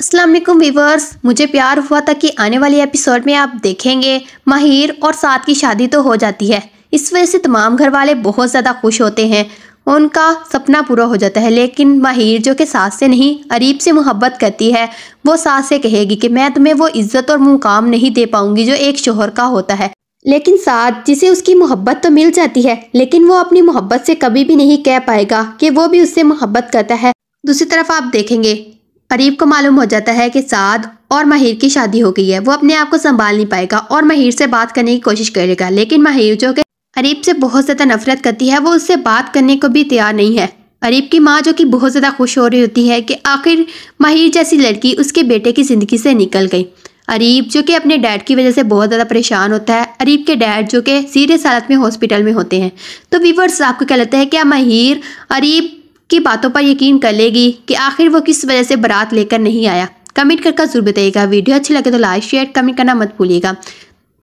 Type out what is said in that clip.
Aslam viewers मुझे प्यार हुआ था कि आने वाले एपिसोड में आप देखेंगे माहिर और साथ की शादी तो हो जाती है इस वजह से तमाम घर वाले बहुत ज़्यादा खुश होते हैं उनका सपना पूरा हो जाता है लेकिन माहिर जो कि सास से नहीं अरीब से मोहब्बत करती है वो सास से कहेगी कि मैं तुम्हें वो इज्जत और मुकाम नहीं दे पाऊंगी जो एक शोहर का होता है लेकिन साथ जिसे उसकी मोहब्बत तो मिल जाती है लेकिन वो अपनी मोहब्बत से कभी भी नहीं कह पाएगा कि वो भी उससे मोहब्बत करता है दूसरी तरफ आप देखेंगे अरीब को मालूम हो जाता है कि साद और महिर की शादी हो गई है वो अपने आप को संभाल नहीं पाएगा और महिर से बात करने की कोशिश करेगा लेकिन महिर जो कि अरीब से बहुत ज़्यादा नफरत करती है वो उससे बात करने को भी तैयार नहीं है अरीब की माँ जो कि बहुत ज़्यादा खुश हो रही होती है कि आखिर महिर जैसी लड़की उसके बेटे की ज़िंदगी से निकल गई अरीब जो कि अपने डैड की वजह से बहुत ज़्यादा परेशान होता है अरीब के डैड जो कि सीरियस हालत में हॉस्पिटल में होते हैं तो वीवर्स आपको क्या लगता है क्या महिर अरीब की बातों पर यकीन कर लेगी कि आखिर वो किस वजह से बारात लेकर नहीं आया कमेंट करके जरूर बताइएगा वीडियो अच्छी लगे तो लाइक शेयर कमेंट करना मत भूलिएगा